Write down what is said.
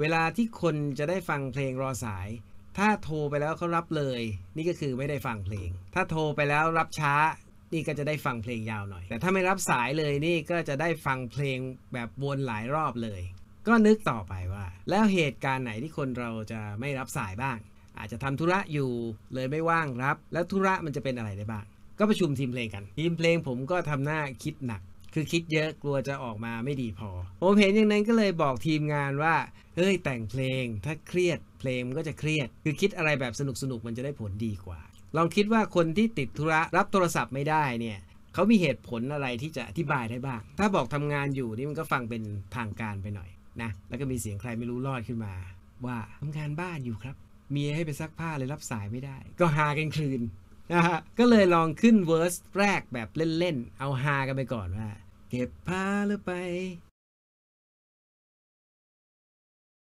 เวลาที่คนจะได้ฟังเพลงรอสาย ถ้าโทรไปแล้วเขารับเลยนี่ก็คือไม่ได้ฟังเพลง ถ้าโทรไปแล้วรับช้านี่ก็จะได้ฟังเพลงยาวหน่อย แต่ถ้าไม่รับสายเลยนี่ก็จะได้ฟังเพลงแบบวนหลายรอบเลย ก็นึกต่อไปว่าแล้วเหตุการณ์ไหนที่คนเราจะไม่รับสายบ้าง อาจจะทำธุระอยู่เลยไม่ว่างรับ แล้วธุระมันจะเป็นอะไรได้บ้าง ก็ประชุมทีมเพลงกันทีมเพลงผมก็ทำหน้าคิดหนักคือคิดเยอะกลัวจะออกมาไม่ดีพอ ผมเห็นอย่างนั้นก็เลยบอกทีมงานว่า เฮ้ยแต่งเพลง ถ้าเครียดเพลงก็จะเครียด คือคิดอะไรแบบสนุกสนุกมันจะได้ผลดีกว่าลองคิดว่าคนที่ติดธุระรับโทรศัพท์ไม่ได้เนี่ยเขามีเหตุผลอะไรที่จะอธิบายได้บ้างถ้าบอกทำงานอยู่นี่มันก็ฟังเป็นทางการไปหน่อย นะแล้วก็มีเสียงใครไม่รู้รอดขึ้นมา ว่าทำงานบ้านอยู่ครับมีให้ไปซักผ้าเลยรับสายไม่ได้ ก็หากันคืนนะฮะก็เลยลองขึ้นเวอร์สแรกแบบเล่นๆ เอาฮากันไปก่อนว่า เก็บพาหรือไป